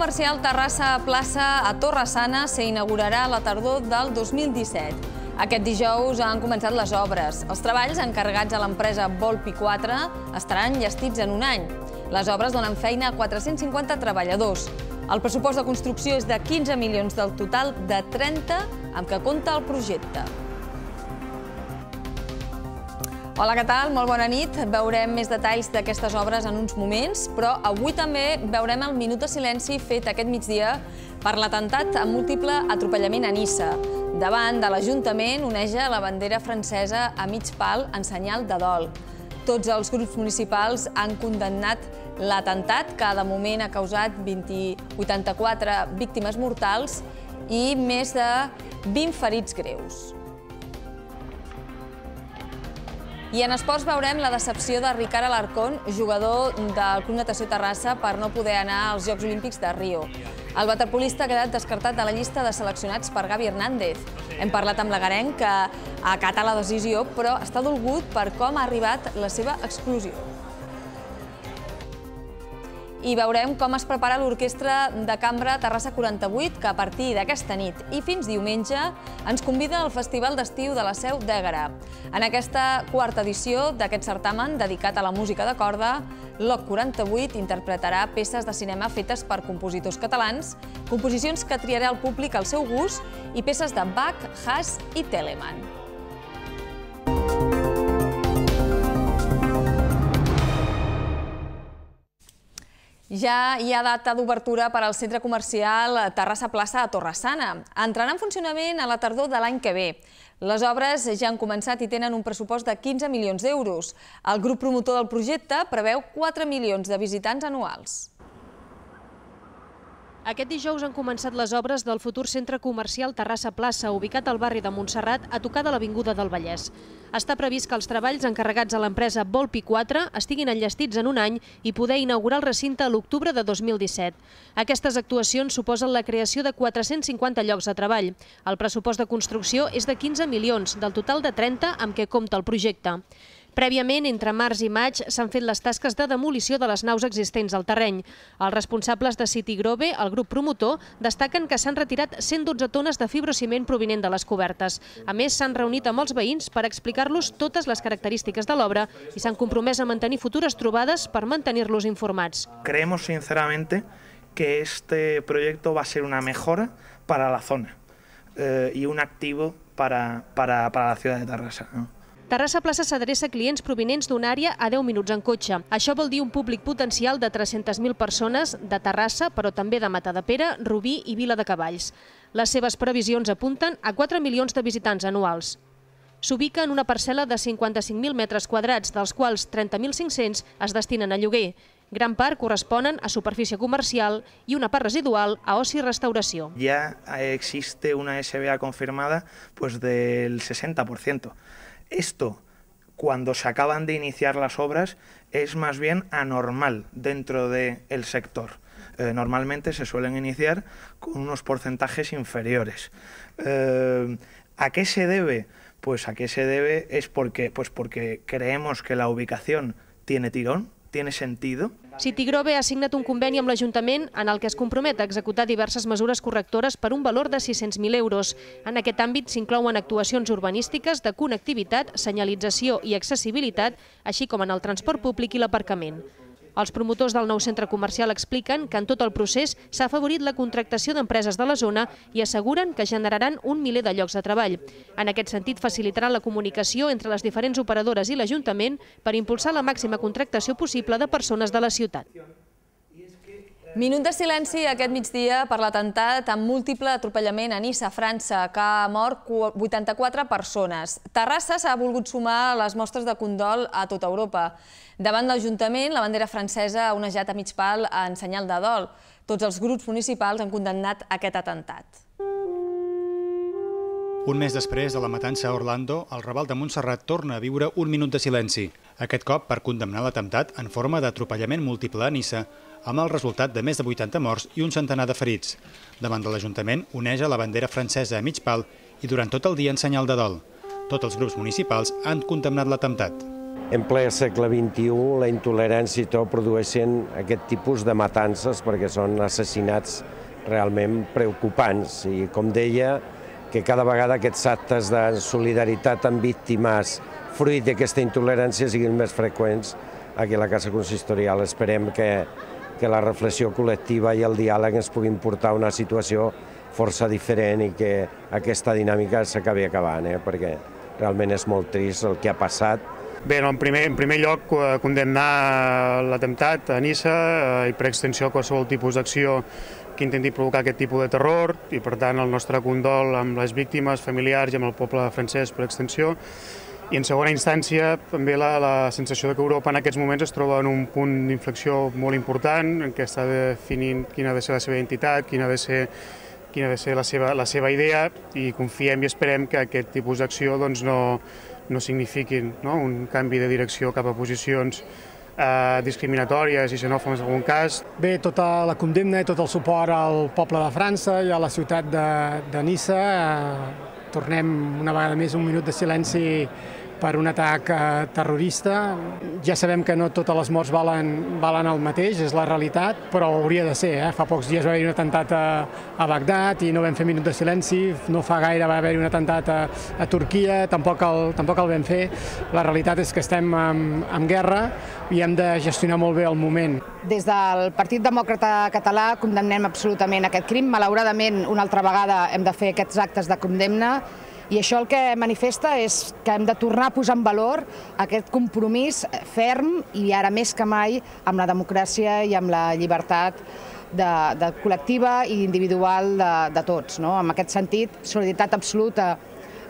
comercial Terrassa Plaça a Torresana s'inaugurarà a la tardor del 2017. Aquest dijous han començat les obres. Els treballs encarregats a l'empresa Volpi 4 estaran llestits en un any. Les obres donen feina a 450 treballadors. El pressupost de construcció és de 15 milions del total de 30 amb què compta el projecte. Hola, què tal? Molt bona nit. Veurem més detalls d'aquestes obres en uns moments, però avui també veurem el minut de silenci fet aquest migdia per l'atemptat amb múltiple atropellament a Nissa. Davant de l'Ajuntament oneja la bandera francesa a mig pal en senyal de dol. Tots els grups municipals han condemnat l'atemptat, que de moment ha causat 84 víctimes mortals i més de 20 ferits greus. I en esports veurem la decepció de Ricard Alarcón, jugador del Club Natació Terrassa, per no poder anar als Jocs Olímpics de Rio. El waterpolista ha quedat descartat de la llista de seleccionats per Gavi Hernández. Hem parlat amb l'Agarenc, que acata la decisió, però està dolgut per com ha arribat la seva exclusió i veurem com es prepara l'Orquestra de Cambra Terrassa 48, que a partir d'aquesta nit i fins diumenge ens convida al Festival d'Estiu de la Seu d'Egara. En aquesta quarta edició d'aquest certamen dedicat a la música de corda, l'OC 48 interpretarà peces de cinema fetes per compositors catalans, composicions que triarà el públic al seu gust i peces de Bach, Haas i Telemann. Ja hi ha data d'obertura per al centre comercial Terrassa Plaça de Torressana. Entrarà en funcionament a la tardor de l'any que ve. Les obres ja han començat i tenen un pressupost de 15 milions d'euros. El grup promotor del projecte preveu 4 milions de visitants anuals. Aquest dijous han començat les obres del futur centre comercial Terrassa Plaça, ubicat al barri de Montserrat, a tocar de l'Avinguda del Vallès. Està previst que els treballs encarregats a l'empresa Volpi 4 estiguin enllestits en un any i poder inaugurar el recinte a l'octubre de 2017. Aquestes actuacions suposen la creació de 450 llocs de treball. El pressupost de construcció és de 15 milions, del total de 30 amb què compta el projecte. Prèviament, entre març i maig, s'han fet les tasques de demolició de les naus existents al terreny. Els responsables de City Grove, el grup promotor, destaquen que s'han retirat 112 tones de fibrociment provinent de les cobertes. A més, s'han reunit amb els veïns per explicar-los totes les característiques de l'obra i s'han compromès a mantenir futures trobades per mantenir-los informats. Creemos sinceramente que este proyecto va a ser una mejora para la zona eh, y un activo para, para, para la ciudad de Terrassa. ¿no? Terrassa Plaça s'adreça a clients provinents d'una àrea a 10 minuts en cotxe. Això vol dir un públic potencial de 300.000 persones de Terrassa, però també de Matadepera, Rubí i Vila de Cavalls. Les seves previsions apunten a 4 milions de visitants anuals. S'ubica en una parcel·la de 55.000 metres quadrats, dels quals 30.500 es destinen a lloguer. Gran part corresponen a superfície comercial i una part residual a oci i restauració. Ja existe una SBA confirmada pues del 60%. Esto, cuando se acaban de iniciar las obras, es más bien anormal dentro del sector. Eh, normalmente se suelen iniciar con unos porcentajes inferiores. Eh, ¿A qué se debe? Pues a qué se debe es porque, pues porque creemos que la ubicación tiene tirón, tiene sentido. Citigrove ha signat un conveni amb l'Ajuntament en el que es compromet a executar diverses mesures correctores per un valor de 600.000 euros. En aquest àmbit s'inclouen actuacions urbanístiques de connectivitat, senyalització i accessibilitat, així com en el transport públic i l'aparcament. Els promotors del nou centre comercial expliquen que en tot el procés s'ha afavorit la contractació d'empreses de la zona i asseguren que generaran un miler de llocs de treball. En aquest sentit, facilitaran la comunicació entre les diferents operadores i l'Ajuntament per impulsar la màxima contractació possible de persones de la ciutat. Minut de silenci aquest migdia per l'atemptat amb múltiple atropellament a Nissa, França, que ha mort 84 persones. Terrassa s'ha volgut sumar les mostres de condol a tota Europa. Davant l'Ajuntament, la bandera francesa ha onejat a mig pal en senyal de dol. Tots els grups municipals han condemnat aquest atemptat. Un mes després de la matança a Orlando, el Raval de Montserrat torna a viure un minut de silenci, aquest cop per condemnar l'atemptat en forma d'atropellament múltiple a Nissa, amb el resultat de més de 80 morts i un centenar de ferits. Davant de l'Ajuntament a la bandera francesa a mig pal i durant tot el dia en senyal de dol. Tots els grups municipals han condemnat l'atemptat. En ple segle XXI, la intolerància i tot produeixen aquest tipus de matances perquè són assassinats realment preocupants. I com deia, que cada vegada aquests actes de solidaritat amb víctimes fruit d'aquesta intolerància siguin més freqüents aquí a la Casa Consistorial. Esperem que que la reflexió col·lectiva i el diàleg ens puguin portar a una situació força diferent i que aquesta dinàmica s'acabi acabant, eh? perquè realment és molt trist el que ha passat. Bé, no, en, primer, en primer lloc, eh, condemnar l'atemptat a Nissa eh, i per extensió a qualsevol tipus d'acció que intenti provocar aquest tipus de terror i per tant el nostre condol amb les víctimes familiars i amb el poble francès per extensió i en segona instància, també la, la sensació de que Europa en aquests moments es troba en un punt d'inflexió molt important, en què està definint quina ha de ser la seva identitat, quina ha de ser quina ha de ser la seva, la seva idea i confiem i esperem que aquest tipus d'acció doncs, no, no signifiquin no? un canvi de direcció cap a posicions eh, discriminatòries i xenòfobes en algun cas. Bé, tota la condemna i tot el suport al poble de França i a la ciutat de, de Nissa. Eh, tornem una vegada més un minut de silenci per un atac eh, terrorista. Ja sabem que no totes les morts valen, valen el mateix, és la realitat, però hauria de ser. Eh? Fa pocs dies va haver-hi un atemptat a, a Bagdad i no vam fer minut de silenci, no fa gaire va haver-hi un atemptat a, a Turquia, tampoc el, tampoc el vam fer. La realitat és que estem en, en guerra i hem de gestionar molt bé el moment. Des del Partit Demòcrata Català condemnem absolutament aquest crim. Malauradament, una altra vegada hem de fer aquests actes de condemna i això el que manifesta és que hem de tornar a posar en valor aquest compromís ferm i ara més que mai amb la democràcia i amb la llibertat de, de col·lectiva i individual de, de tots. No? En aquest sentit, solidaritat absoluta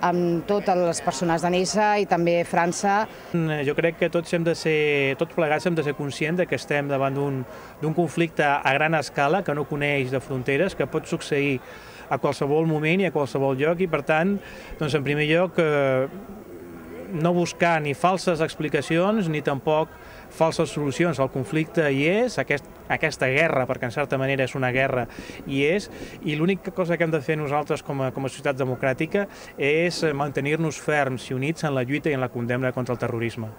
amb totes les persones de Nissa i també França. Mm, jo crec que tots hem de ser, tots plegats hem de ser conscients de que estem davant d'un conflicte a gran escala que no coneix de fronteres, que pot succeir a qualsevol moment i a qualsevol lloc i per tant, doncs en primer lloc, eh, no buscar ni falses explicacions ni tampoc falses solucions. El conflicte hi és, aquest, aquesta guerra, perquè en certa manera és una guerra, hi és, i l'única cosa que hem de fer nosaltres com a, com a societat democràtica és mantenir-nos ferms i units en la lluita i en la condemna contra el terrorisme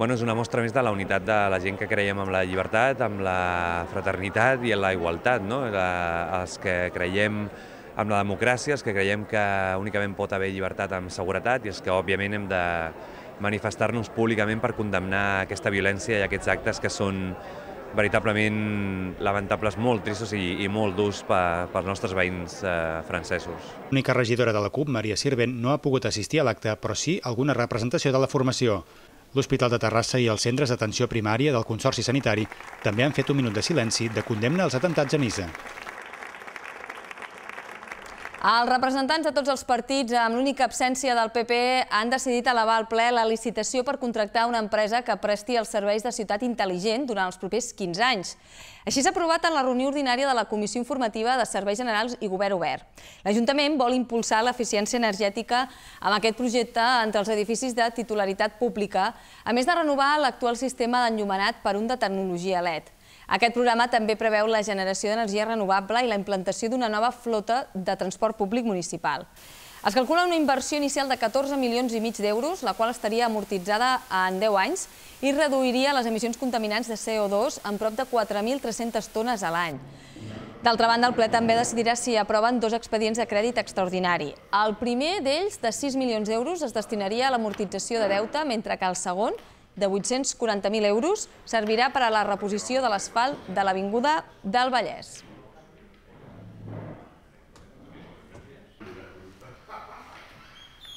bueno, és una mostra més de la unitat de la gent que creiem en la llibertat, amb la fraternitat i en la igualtat, no? La, els que creiem amb la democràcia, els que creiem que únicament pot haver llibertat amb seguretat i els que, òbviament, hem de manifestar-nos públicament per condemnar aquesta violència i aquests actes que són veritablement lamentables, molt tristos i, i molt durs per, pels nostres veïns eh, francesos. L'única regidora de la CUP, Maria Sirvent, no ha pogut assistir a l'acte, però sí alguna representació de la formació. L'Hospital de Terrassa i els centres d'atenció primària del Consorci Sanitari també han fet un minut de silenci de condemna als atemptats a Nisa. Els representants de tots els partits, amb l'única absència del PP, han decidit elevar al ple la licitació per contractar una empresa que presti els serveis de ciutat intel·ligent durant els propers 15 anys. Així s'ha aprovat en la reunió ordinària de la Comissió Informativa de Serveis Generals i Govern Obert. L'Ajuntament vol impulsar l'eficiència energètica amb aquest projecte entre els edificis de titularitat pública, a més de renovar l'actual sistema d'enllumenat per un de tecnologia LED. Aquest programa també preveu la generació d'energia renovable i la implantació d'una nova flota de transport públic municipal. Es calcula una inversió inicial de 14 milions i mig d'euros, la qual estaria amortitzada en 10 anys i reduiria les emissions contaminants de CO2 en prop de 4.300 tones a l'any. D'altra banda, el ple també decidirà si aproven dos expedients de crèdit extraordinari. El primer d'ells, de 6 milions d'euros, es destinaria a l'amortització de deute, mentre que el segon, de 840.000 euros servirà per a la reposició de l'asfalt de l'Avinguda del Vallès.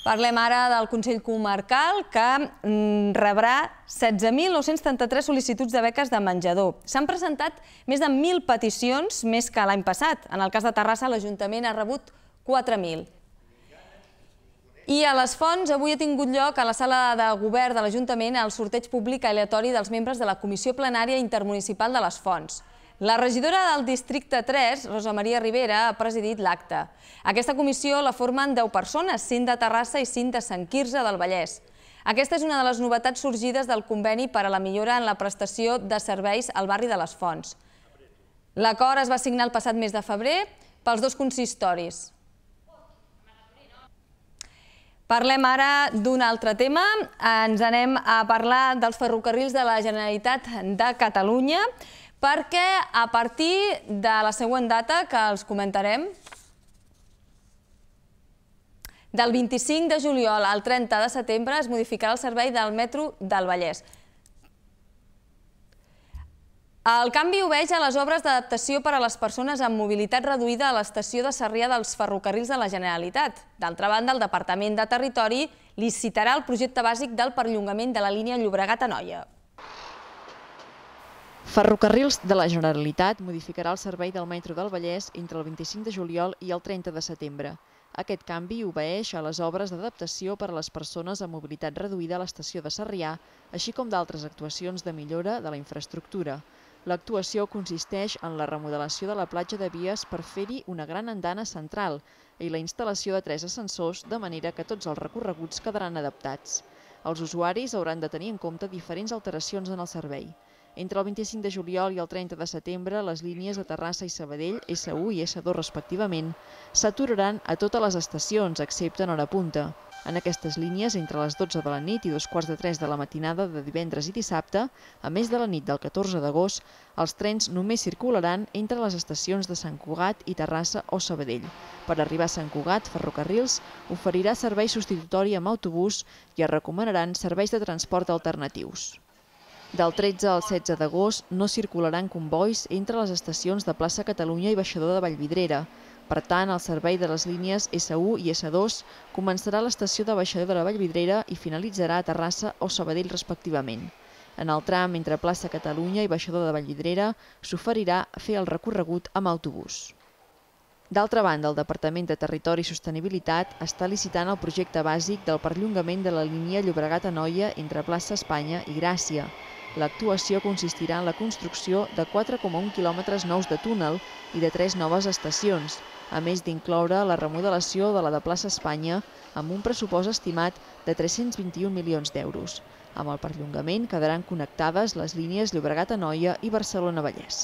Parlem ara del Consell Comarcal, que mm, rebrà 16.933 sol·licituds de beques de menjador. S'han presentat més de 1.000 peticions més que l'any passat. En el cas de Terrassa, l'Ajuntament ha rebut 4.000. I a les Fonts, avui ha tingut lloc a la sala de govern de l'Ajuntament el sorteig públic aleatori dels membres de la Comissió Plenària Intermunicipal de les Fonts. La regidora del districte 3, Rosa Maria Rivera, ha presidit l'acte. Aquesta comissió la formen 10 persones, 5 de Terrassa i 5 de Sant Quirze del Vallès. Aquesta és una de les novetats sorgides del conveni per a la millora en la prestació de serveis al barri de les Fonts. L'acord es va signar el passat mes de febrer pels dos consistoris. Parlem ara d'un altre tema. Ens anem a parlar dels ferrocarrils de la Generalitat de Catalunya perquè a partir de la següent data que els comentarem, del 25 de juliol al 30 de setembre es modificarà el servei del metro del Vallès. El canvi ho veig a les obres d'adaptació per a les persones amb mobilitat reduïda a l'estació de Sarrià dels Ferrocarrils de la Generalitat. D'altra banda, el Departament de Territori licitarà el projecte bàsic del perllongament de la línia Llobregat-Anoia. Ferrocarrils de la Generalitat modificarà el servei del metro del Vallès entre el 25 de juliol i el 30 de setembre. Aquest canvi obeeix a les obres d'adaptació per a les persones amb mobilitat reduïda a l'estació de Sarrià, així com d'altres actuacions de millora de la infraestructura. L'actuació consisteix en la remodelació de la platja de vies per fer-hi una gran andana central i la instal·lació de tres ascensors de manera que tots els recorreguts quedaran adaptats. Els usuaris hauran de tenir en compte diferents alteracions en el servei. Entre el 25 de juliol i el 30 de setembre, les línies de Terrassa i Sabadell, S1 i S2 respectivament, s'aturaran a totes les estacions, excepte en hora punta. En aquestes línies, entre les 12 de la nit i dos quarts de 3 de la matinada de divendres i dissabte, a més de la nit del 14 d'agost, els trens només circularan entre les estacions de Sant Cugat i Terrassa o Sabadell. Per arribar a Sant Cugat, Ferrocarrils oferirà servei substitutori amb autobús i es recomanaran serveis de transport alternatius. Del 13 al 16 d'agost no circularan convois entre les estacions de plaça Catalunya i Baixador de Vallvidrera. Per tant, el servei de les línies S1 i S2 començarà a l'estació de Baixador de la Vallvidrera i finalitzarà a Terrassa o Sabadell respectivament. En el tram entre plaça Catalunya i Baixador de Vallvidrera s'oferirà fer el recorregut amb autobús. D'altra banda, el Departament de Territori i Sostenibilitat està licitant el projecte bàsic del perllongament de la línia Llobregat-Anoia entre plaça Espanya i Gràcia, L'actuació consistirà en la construcció de 4,1 quilòmetres nous de túnel i de 3 noves estacions, a més d'incloure la remodelació de la de plaça Espanya amb un pressupost estimat de 321 milions d'euros. Amb el perllongament quedaran connectades les línies Llobregat-Anoia i Barcelona-Vallès.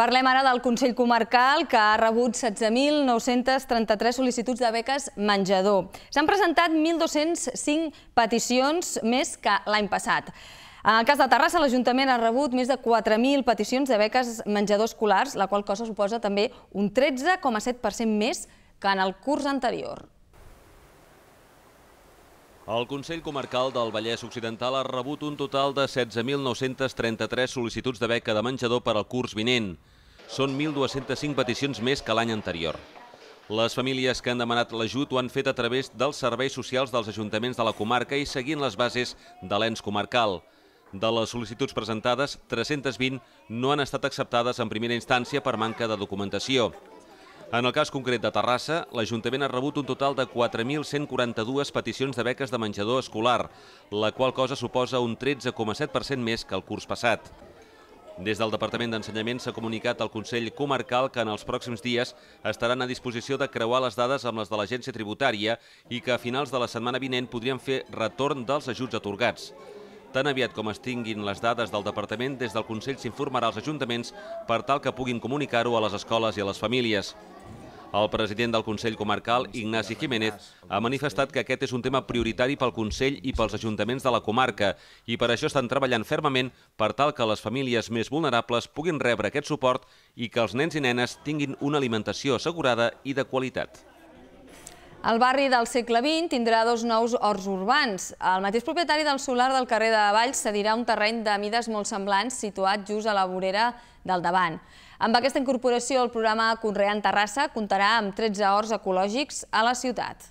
Parlem ara del Consell Comarcal, que ha rebut 16.933 sol·licituds de beques menjador. S'han presentat 1.205 peticions més que l'any passat. En el cas de Terrassa, l'Ajuntament ha rebut més de 4.000 peticions de beques menjador escolars, la qual cosa suposa també un 13,7% més que en el curs anterior. El Consell Comarcal del Vallès Occidental ha rebut un total de 16.933 sol·licituds de beca de menjador per al curs vinent. Són 1.205 peticions més que l'any anterior. Les famílies que han demanat l'ajut ho han fet a través dels serveis socials dels ajuntaments de la comarca i seguint les bases de l'ens comarcal. De les sol·licituds presentades, 320 no han estat acceptades en primera instància per manca de documentació. En el cas concret de Terrassa, l'Ajuntament ha rebut un total de 4.142 peticions de beques de menjador escolar, la qual cosa suposa un 13,7% més que el curs passat. Des del Departament d'Ensenyament s'ha comunicat al Consell Comarcal que en els pròxims dies estaran a disposició de creuar les dades amb les de l'Agència Tributària i que a finals de la setmana vinent podrien fer retorn dels ajuts atorgats. Tan aviat com es tinguin les dades del departament, des del Consell s'informarà als ajuntaments per tal que puguin comunicar-ho a les escoles i a les famílies. El president del Consell Comarcal, Ignasi Jiménez, ha manifestat que aquest és un tema prioritari pel Consell i pels ajuntaments de la comarca i per això estan treballant fermament per tal que les famílies més vulnerables puguin rebre aquest suport i que els nens i nenes tinguin una alimentació assegurada i de qualitat. El barri del segle XX tindrà dos nous horts urbans. El mateix propietari del solar del carrer de Valls cedirà un terreny de mides molt semblants situat just a la vorera del davant. Amb aquesta incorporació, el programa Conreant Terrassa comptarà amb 13 horts ecològics a la ciutat.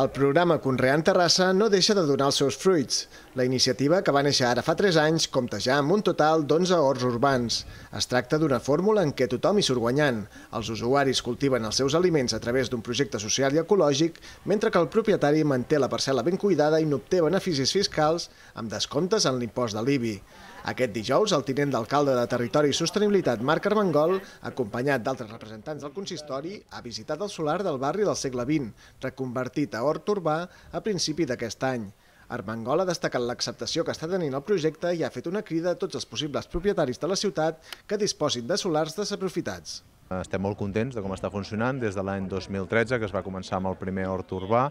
El programa Conreant Terrassa no deixa de donar els seus fruits. La iniciativa, que va néixer ara fa 3 anys, compta ja amb un total d'11 horts urbans. Es tracta d'una fórmula en què tothom hi surt guanyant. Els usuaris cultiven els seus aliments a través d'un projecte social i ecològic, mentre que el propietari manté la parcel·la ben cuidada i n'obté beneficis fiscals amb descomptes en l'impost de l'IBI. Aquest dijous, el tinent d'alcalde de Territori i Sostenibilitat, Marc Armengol, acompanyat d'altres representants del consistori, ha visitat el solar del barri del segle XX, reconvertit a hort urbà a principi d'aquest any. Armengol ha destacat l'acceptació que està tenint el projecte i ha fet una crida a tots els possibles propietaris de la ciutat que disposin de solars desaprofitats. Eh, estem molt contents de com està funcionant. Des de l'any 2013, que es va començar amb el primer hort urbà,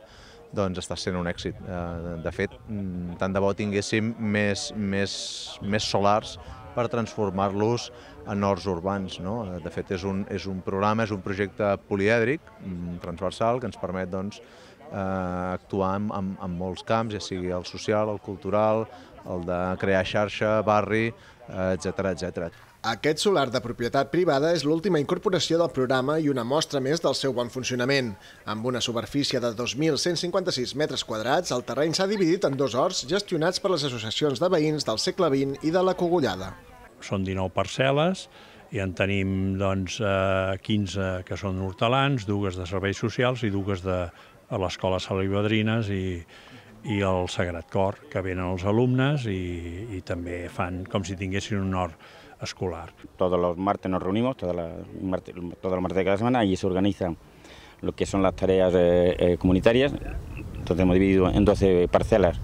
doncs està sent un èxit. Eh, de fet, mm, tant de bo tinguéssim més, més, més solars per transformar-los en horts urbans. No? Eh, de fet, és un, és un programa, és un projecte polièdric, mm, transversal, que ens permet doncs, actuar en, en, en molts camps, ja sigui el social, el cultural, el de crear xarxa, barri, etc etc. Aquest solar de propietat privada és l'última incorporació del programa i una mostra més del seu bon funcionament. Amb una superfície de 2.156 metres quadrats, el terreny s'ha dividit en dos horts gestionats per les associacions de veïns del segle XX i de la Cogullada. Són 19 parcel·les, i en tenim doncs, 15 eh, que són hortelans, dues de serveis socials i dues de l'escola Salivadrines i, i el Sagrat Cor, que venen els alumnes i, i també fan com si tinguessin un hort escolar. Todos los martes nos reunimos, todos los martes de cada semana, y se organizan lo que son las tareas eh, eh comunitarias. Entonces hemos dividido en 12 parcelas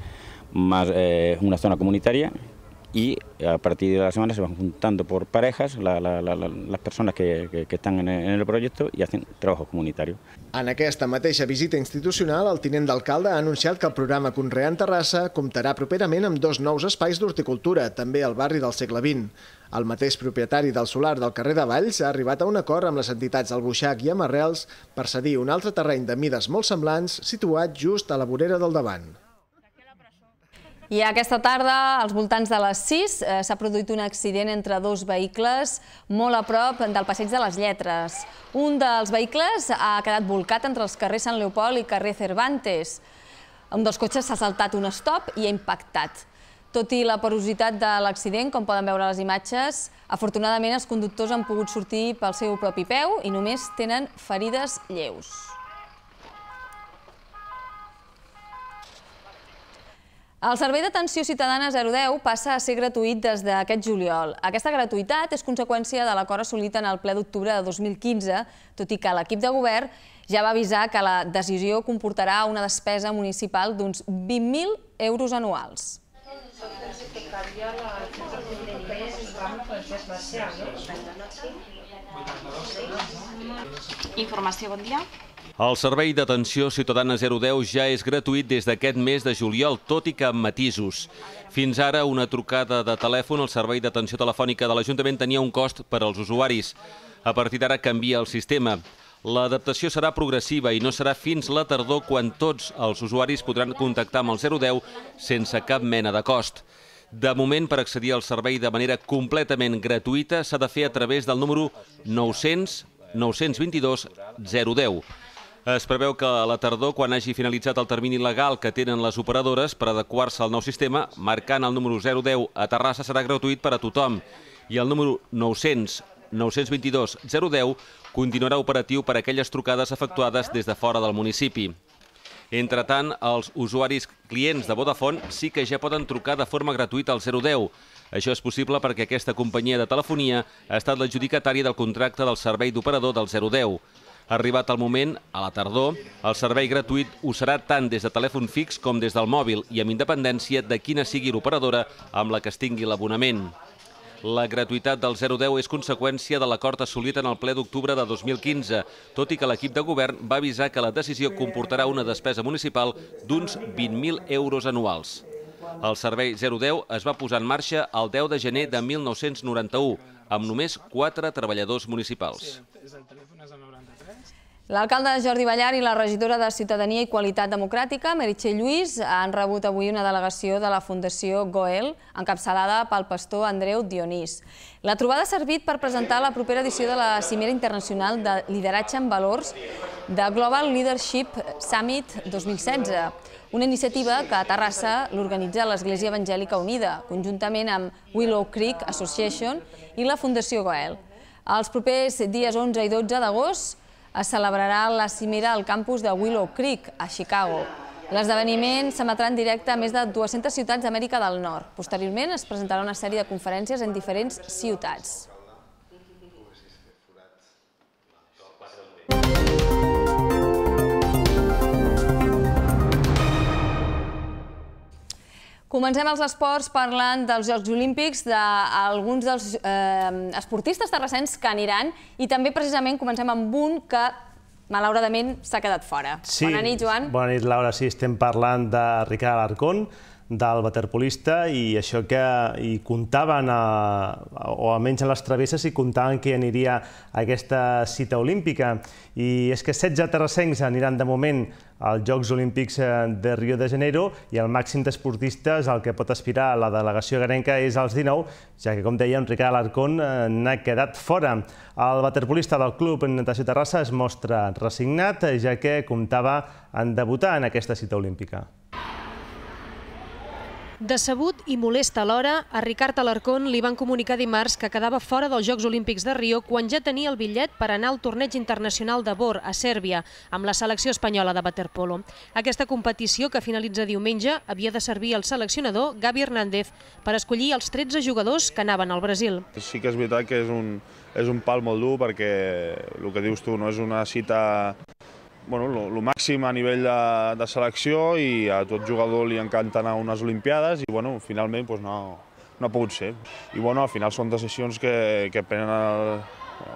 más eh, una zona comunitaria y a partir de la semana se van juntando por parejas la, la, la, las personas que, que, que están en, en el proyecto y hacen trabajo comunitario. En aquesta mateixa visita institucional, el tinent d'alcalde ha anunciat que el programa en Terrassa comptarà properament amb dos nous espais d'horticultura, també al barri del segle XX. El mateix propietari del solar del carrer de Valls ha arribat a un acord amb les entitats del Buixac i amb Arrels per cedir un altre terreny de mides molt semblants situat just a la vorera del davant. I aquesta tarda, als voltants de les 6, eh, s'ha produït un accident entre dos vehicles molt a prop del passeig de les Lletres. Un dels vehicles ha quedat volcat entre els carrers Sant Leopold i carrer Cervantes. Amb dos cotxes s'ha saltat un stop i ha impactat. Tot i la perositat de l'accident, com poden veure les imatges, afortunadament els conductors han pogut sortir pel seu propi peu i només tenen ferides lleus. El Servei d'Atenció Ciutadana 010 passa a ser gratuït des d'aquest juliol. Aquesta gratuïtat és conseqüència de l'acord assolit en el ple d'octubre de 2015, tot i que l'equip de govern ja va avisar que la decisió comportarà una despesa municipal d'uns 20.000 euros anuals la Informació, bon dia. El servei d'atenció Ciutadana 010 ja és gratuït des d'aquest mes de juliol, tot i que amb matisos. Fins ara, una trucada de telèfon al servei d'atenció telefònica de l'Ajuntament tenia un cost per als usuaris. A partir d'ara canvia el sistema. L'adaptació serà progressiva i no serà fins la tardor quan tots els usuaris podran contactar amb el 010 sense cap mena de cost. De moment, per accedir al servei de manera completament gratuïta, s'ha de fer a través del número 900 922 010. Es preveu que a la tardor, quan hagi finalitzat el termini legal que tenen les operadores per adequar-se al nou sistema, marcant el número 010 a Terrassa serà gratuït per a tothom i el número 900 922 010 continuarà operatiu per a aquelles trucades efectuades des de fora del municipi. Entretant, els usuaris clients de Vodafone sí que ja poden trucar de forma gratuïta al 010. Això és possible perquè aquesta companyia de telefonia ha estat l'adjudicatària del contracte del servei d'operador del 010. Arribat el moment, a la tardor, el servei gratuït ho serà tant des de telèfon fix com des del mòbil i amb independència de quina sigui l'operadora amb la que es tingui l'abonament. La gratuïtat del 010 és conseqüència de l'acord assolit en el ple d'octubre de 2015, tot i que l'equip de govern va avisar que la decisió comportarà una despesa municipal d'uns 20.000 euros anuals. El servei 010 es va posar en marxa el 10 de gener de 1991, amb només 4 treballadors municipals. L'alcalde Jordi Ballar i la regidora de Ciutadania i Qualitat Democràtica, Meritxell Lluís, han rebut avui una delegació de la Fundació Goel, encapçalada pel pastor Andreu Dionís. La trobada ha servit per presentar la propera edició de la Cimera Internacional de Lideratge en Valors de Global Leadership Summit 2016, una iniciativa que a Terrassa l'organitza l'Església Evangèlica Unida, conjuntament amb Willow Creek Association i la Fundació Goel. Els propers dies 11 i 12 d'agost es celebrarà la cimera al campus de Willow Creek, a Chicago. L'esdeveniment s'emetrà en directe a més de 200 ciutats d'Amèrica del Nord. Posteriorment es presentarà una sèrie de conferències en diferents ciutats. Comencem els esports parlant dels Jocs Olímpics, d'alguns dels eh, esportistes terracents que aniran i també precisament comencem amb un que malauradament s'ha quedat fora. Bona nit, Joan. Bona nit, Laura. Sí, estem parlant de Ricard Alarcón, del waterpolista i això que hi comptaven, a, o almenys a les travesses, hi comptaven que hi aniria aquesta cita olímpica. I és que 16 terrassencs aniran de moment als Jocs Olímpics eh, de Rio de Janeiro i el màxim d'esportistes al que pot aspirar la delegació garenca és als 19, ja que, com deia en Ricard Alarcón eh, n'ha quedat fora. El waterpolista del club Natació Terrassa es mostra resignat, ja que comptava en debutar en aquesta cita olímpica. Decebut i molest alhora, a Ricard Alarcón li van comunicar dimarts que quedava fora dels Jocs Olímpics de Rio quan ja tenia el bitllet per anar al torneig internacional de Bor, a Sèrbia, amb la selecció espanyola de waterpolo. Aquesta competició, que finalitza diumenge, havia de servir al seleccionador Gavi Hernández per escollir els 13 jugadors que anaven al Brasil. Sí que és veritat que és un, és un pal molt dur perquè el que dius tu no és una cita bueno, lo, lo màxim a nivell de, de selecció i a tot jugador li encanta anar a unes Olimpiades i bueno, finalment no, no ha pogut ser. I bueno, al final són decisions que, que prenen el,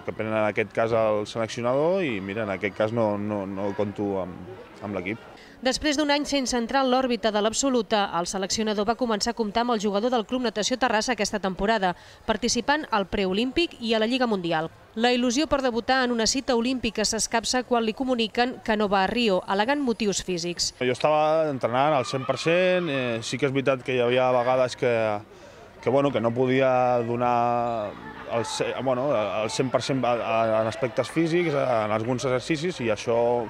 que en aquest cas el seleccionador i en aquest cas no, no, no compto amb, amb l'equip. Després d'un any sense entrar en l'òrbita de l'absoluta, el seleccionador va començar a comptar amb el jugador del Club Natació Terrassa aquesta temporada, participant al preolímpic i a la Lliga Mundial. La il·lusió per debutar en una cita olímpica s'escapça quan li comuniquen que no va a Rio, alegant motius físics. Jo estava entrenant al 100%, eh, sí que és veritat que hi havia vegades que, que, bueno, que no podia donar el, bueno, el 100% en aspectes físics, en alguns exercicis, i això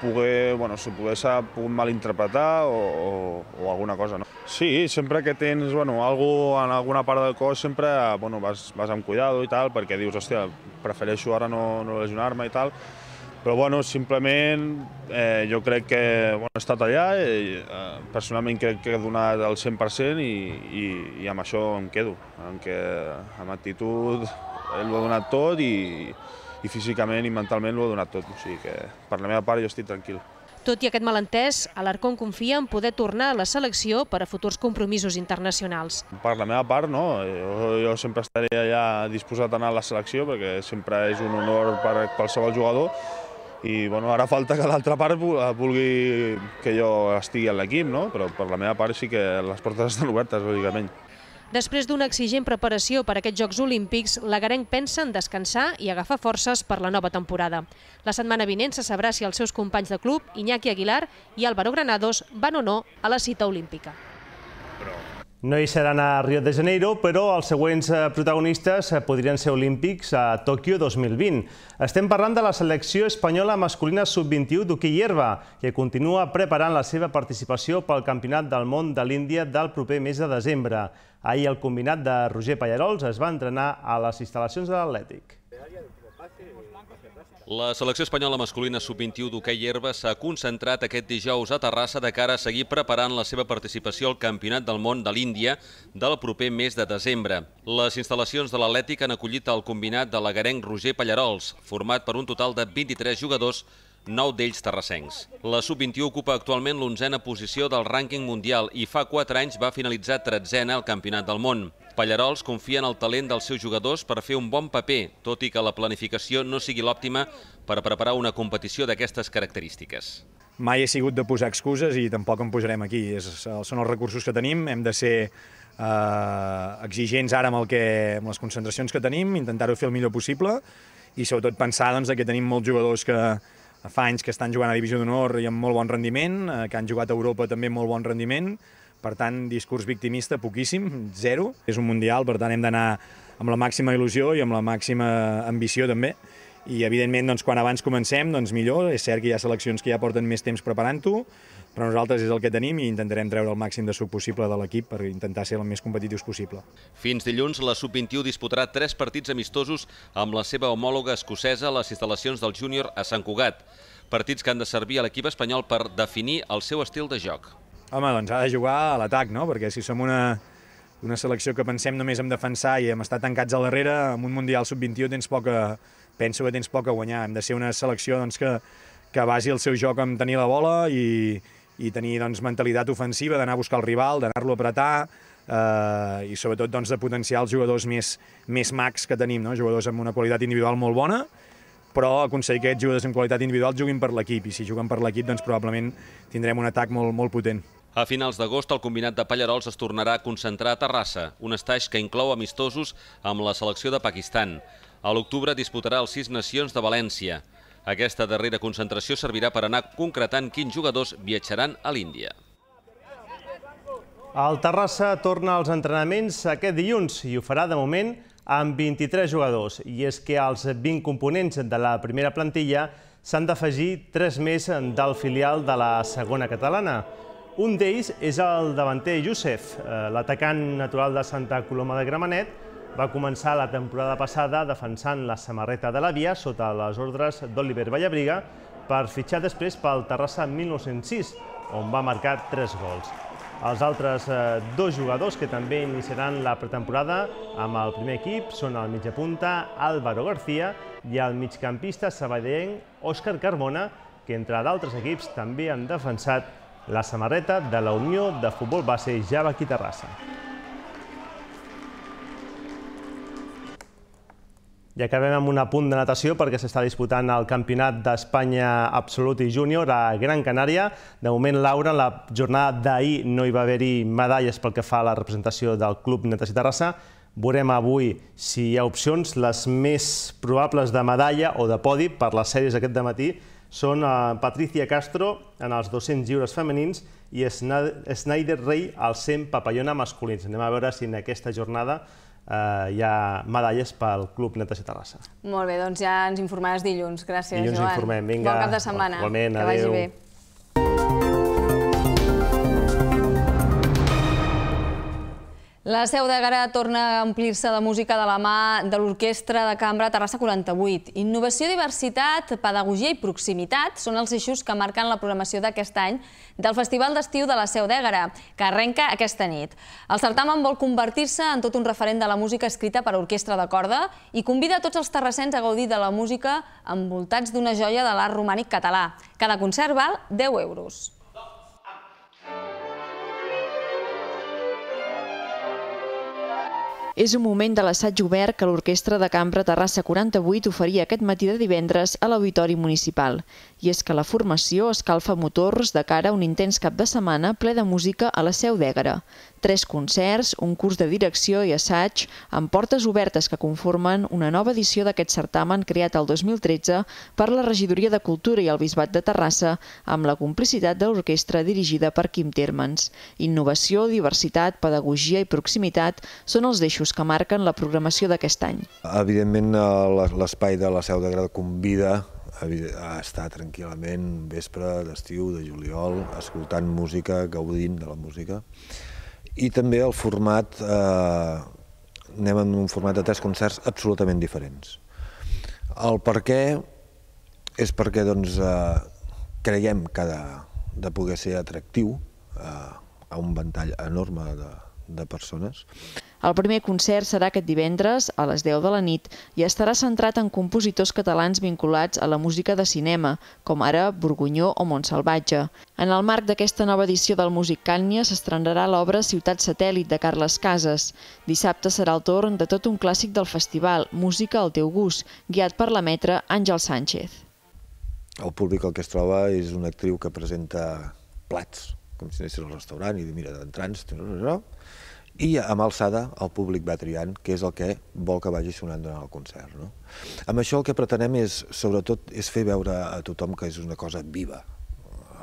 poder, bueno, s'ho pogués pogut malinterpretar o, o, o alguna cosa. No? Sí, sempre que tens bueno, algo en alguna part del cos, sempre bueno, vas, vas amb cuidado i tal, perquè dius, hòstia, prefereixo ara no, no lesionar-me i tal, però bueno, simplement eh, jo crec que bueno, he estat allà, i, eh, personalment crec que he donat el 100% i, i, i amb això em quedo, amb, que, amb actitud, ell ho ha donat tot i, i físicament i mentalment ho ha donat tot. O sigui que per la meva part jo estic tranquil. Tot i aquest malentès, Alarcón confia en poder tornar a la selecció per a futurs compromisos internacionals. Per la meva part, no. Jo, jo sempre estaré allà disposat a anar a la selecció perquè sempre és un honor per qualsevol jugador i bueno, ara falta que l'altra part vulgui que jo estigui a l'equip, no? però per la meva part sí que les portes estan obertes, lògicament. Després d'una exigent preparació per a aquests Jocs Olímpics, l'Agarenc pensa en descansar i agafar forces per la nova temporada. La setmana vinent se sabrà si els seus companys de club, Iñaki Aguilar i Álvaro Granados, van o no a la cita olímpica. Però no hi seran a Rio de Janeiro, però els següents eh, protagonistes eh, podrien ser olímpics a Tòquio 2020. Estem parlant de la selecció espanyola masculina sub-21 d'hoquei hierba, que continua preparant la seva participació pel Campionat del Món de l'Índia del proper mes de desembre. Ahir el combinat de Roger Pallarols es va entrenar a les instal·lacions de l'Atlètic. La selecció espanyola masculina sub-21 d'hoquei herba s'ha concentrat aquest dijous a Terrassa de cara a seguir preparant la seva participació al Campionat del Món de l'Índia del proper mes de desembre. Les instal·lacions de l'Atlètic han acollit el combinat de l'agarenc Roger Pallarols, format per un total de 23 jugadors 9 d'ells terrassencs. La Sub-21 ocupa actualment l'onzena posició del rànquing mundial i fa 4 anys va finalitzar tretzena al Campionat del Món. Pallarols confia en el talent dels seus jugadors per fer un bon paper, tot i que la planificació no sigui l'òptima per preparar una competició d'aquestes característiques. Mai he sigut de posar excuses i tampoc en posarem aquí. És, són els recursos que tenim, hem de ser eh, exigents ara amb, el que, amb les concentracions que tenim, intentar-ho fer el millor possible i sobretot pensar doncs, que tenim molts jugadors que, fa anys que estan jugant a Divisió d'Honor i amb molt bon rendiment, eh, que han jugat a Europa també amb molt bon rendiment, per tant, discurs victimista poquíssim, zero. És un mundial, per tant hem d'anar amb la màxima il·lusió i amb la màxima ambició també. I evidentment, doncs, quan abans comencem, doncs millor. És cert que hi ha seleccions que ja porten més temps preparant-ho, però nosaltres és el que tenim i intentarem treure el màxim de suc possible de l'equip per intentar ser el més competitius possible. Fins dilluns, la Sub-21 disputarà tres partits amistosos amb la seva homòloga escocesa a les instal·lacions del júnior a Sant Cugat. Partits que han de servir a l'equip espanyol per definir el seu estil de joc. Home, doncs ha de jugar a l'atac, no? Perquè si som una, una selecció que pensem només en defensar i hem estat tancats al darrere, amb un Mundial Sub-21 tens poca... Penso que tens poc a guanyar. Hem de ser una selecció doncs, que, que basi el seu joc en tenir la bola i, i tenir doncs, mentalitat ofensiva, d'anar a buscar el rival, d'anar-lo a apretar, eh, i sobretot doncs, de potenciar els jugadors més, més mags que tenim, no? jugadors amb una qualitat individual molt bona, però aconseguir que aquests jugadors amb qualitat individual juguin per l'equip, i si juguen per l'equip doncs, probablement tindrem un atac molt, molt potent. A finals d'agost, el combinat de Pallarols es tornarà a concentrar a Terrassa, un estaix que inclou amistosos amb la selecció de Pakistan. A l'octubre disputarà els sis nacions de València. Aquesta darrera concentració servirà per anar concretant quins jugadors viatjaran a l'Índia. El Terrassa torna als entrenaments aquest dilluns i ho farà de moment amb 23 jugadors. I és que els 20 components de la primera plantilla s'han d'afegir 3 més del filial de la segona catalana. Un d'ells és el davanter Youssef, eh, l'atacant natural de Santa Coloma de Gramenet, va començar la temporada passada defensant la samarreta de l'Àvia sota les ordres d'Oliver Vallabriga per fitxar després pel Terrassa 1906, on va marcar 3 gols. Els altres eh, dos jugadors que també iniciaran la pretemporada amb el primer equip són el mitjapunta Álvaro García i el migcampista sabadellent Òscar Carmona, que entre d'altres equips també han defensat la samarreta de la Unió de Futbol Base Java aquí Terrassa. I acabem amb un apunt de natació perquè s'està disputant el Campionat d'Espanya Absolut i Júnior a Gran Canària. De moment, Laura, en la jornada d'ahir no hi va haver-hi medalles pel que fa a la representació del Club Natació Terrassa. Veurem avui si hi ha opcions. Les més probables de medalla o de podi per les sèries aquest de matí són eh, Patricia Castro en els 200 lliures femenins i Snyder Rey al 100 papallona masculins. Anem a veure si en aquesta jornada eh, hi ha medalles pel Club Netes i Terrassa. Molt bé, doncs ja ens informaràs dilluns. Gràcies, dilluns Joan. Dilluns informem, vinga. Bon cap de setmana. Igualment, adéu. Que vagi bé. La Seu de Gara torna a omplir-se de música de la mà de l'Orquestra de Cambra Terrassa 48. Innovació, diversitat, pedagogia i proximitat són els eixos que marquen la programació d'aquest any del Festival d'Estiu de la Seu d'Ègara, que arrenca aquesta nit. El certamen vol convertir-se en tot un referent de la música escrita per orquestra de corda i convida tots els terrassens a gaudir de la música envoltats d'una joia de l'art romànic català. Cada concert val 10 euros. És un moment de l'assaig obert que l'Orquestra de Cambra Terrassa 48 oferia aquest matí de divendres a l'Auditori Municipal. I és que la formació escalfa motors de cara a un intens cap de setmana ple de música a la seu d'Ègara tres concerts, un curs de direcció i assaig amb portes obertes que conformen una nova edició d'aquest certamen creat el 2013 per la Regidoria de Cultura i el Bisbat de Terrassa amb la complicitat de l'orquestra dirigida per Quim Termens. Innovació, diversitat, pedagogia i proximitat són els deixos que marquen la programació d'aquest any. Evidentment, eh, l'espai de la Seu de Grada convida a estar tranquil·lament vespre d'estiu, de juliol, escoltant música, gaudint de la música i també el format, eh, anem en un format de tres concerts absolutament diferents. El per què és perquè doncs, eh, creiem que ha de, de poder ser atractiu eh, a un ventall enorme de, de persones. El primer concert serà aquest divendres a les 10 de la nit i estarà centrat en compositors catalans vinculats a la música de cinema, com ara Borgunyó o Montsalvatge. En el marc d'aquesta nova edició del Músic Cània s'estrenarà l'obra Ciutat Satèl·lit de Carles Casas. Dissabte serà el torn de tot un clàssic del festival, Música al teu gust, guiat per la metra Àngel Sánchez. El públic el que es troba és una actriu que presenta plats, com si anessin al restaurant i dir, mira, entrants, i amb alçada el públic va triant, que és el que vol que vagi sonant durant el concert. No? Amb això el que pretenem és, sobretot, és fer veure a tothom que és una cosa viva,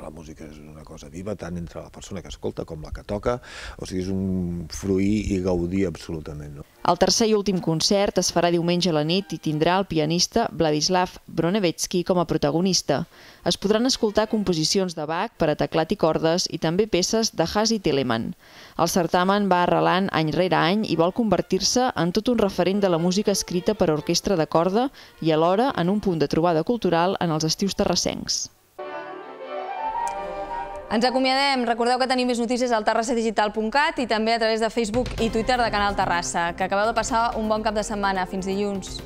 la música és una cosa viva, tant entre la persona que escolta com la que toca, o sigui, és un fruir i gaudir absolutament. No? El tercer i últim concert es farà diumenge a la nit i tindrà el pianista Vladislav Bronevetsky com a protagonista. Es podran escoltar composicions de Bach per a teclat i cordes i també peces de Hasi Telemann. El certamen va arrelant any rere any i vol convertir-se en tot un referent de la música escrita per a orquestra de corda i alhora en un punt de trobada cultural en els estius terrassencs. Ens acomiadem. Recordeu que teniu més notícies al terrassadigital.cat i també a través de Facebook i Twitter de Canal Terrassa. Que acabeu de passar un bon cap de setmana. Fins dilluns.